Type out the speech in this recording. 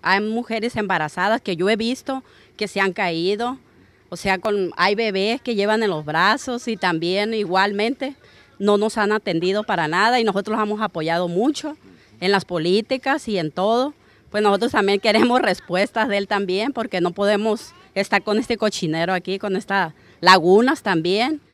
Hay mujeres embarazadas que yo he visto que se han caído, o sea, con, hay bebés que llevan en los brazos y también igualmente no nos han atendido para nada y nosotros hemos apoyado mucho en las políticas y en todo. Pues nosotros también queremos respuestas de él también porque no podemos estar con este cochinero aquí, con estas lagunas también.